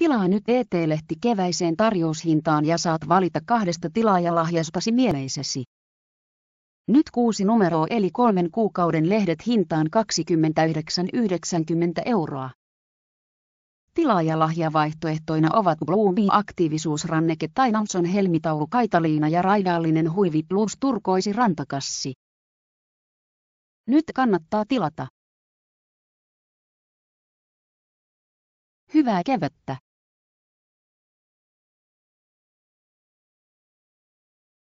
Tilaa nyt ET-lehti keväiseen tarjoushintaan ja saat valita kahdesta tilaajalahjastasi mieleisesi. Nyt kuusi numeroa eli kolmen kuukauden lehdet hintaan 29,90 euroa. Tilaajalahjavaihtoehtoina ovat Bloomi aktiivisuusranneke tai Namson helmitaulu Kaitaliina ja raidallinen huivi plus turkoisi rantakassi. Nyt kannattaa tilata. Hyvää kevättä!